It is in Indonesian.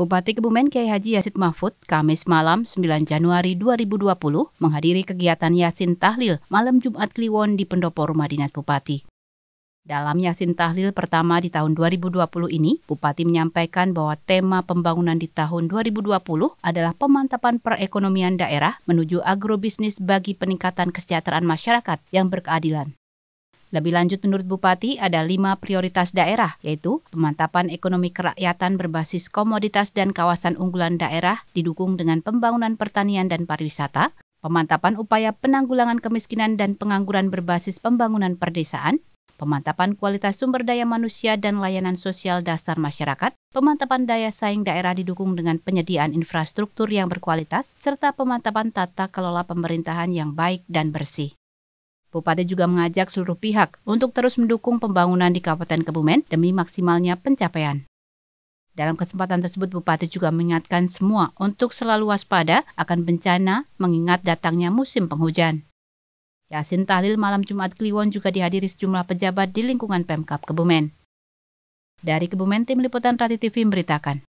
Bupati Kebumen Kiai Haji Yasid Mahfud Kamis malam 9 Januari 2020 menghadiri kegiatan Yasin Tahlil malam Jumat Kliwon di Pendopo Rumah Dinas Bupati. Dalam Yasin Tahlil pertama di tahun 2020 ini, Bupati menyampaikan bahwa tema pembangunan di tahun 2020 adalah pemantapan perekonomian daerah menuju agrobisnis bagi peningkatan kesejahteraan masyarakat yang berkeadilan. Lebih lanjut menurut Bupati ada lima prioritas daerah yaitu pemantapan ekonomi kerakyatan berbasis komoditas dan kawasan unggulan daerah didukung dengan pembangunan pertanian dan pariwisata, pemantapan upaya penanggulangan kemiskinan dan pengangguran berbasis pembangunan perdesaan, pemantapan kualitas sumber daya manusia dan layanan sosial dasar masyarakat, pemantapan daya saing daerah didukung dengan penyediaan infrastruktur yang berkualitas, serta pemantapan tata kelola pemerintahan yang baik dan bersih. Bupati juga mengajak seluruh pihak untuk terus mendukung pembangunan di Kabupaten Kebumen demi maksimalnya pencapaian. Dalam kesempatan tersebut, Bupati juga mengingatkan semua untuk selalu waspada akan bencana mengingat datangnya musim penghujan. Yasin Tahlil malam Jumat Kliwon juga dihadiri sejumlah pejabat di lingkungan Pemkap Kebumen. Dari Kebumen, Tim Liputan Rati TV memberitakan.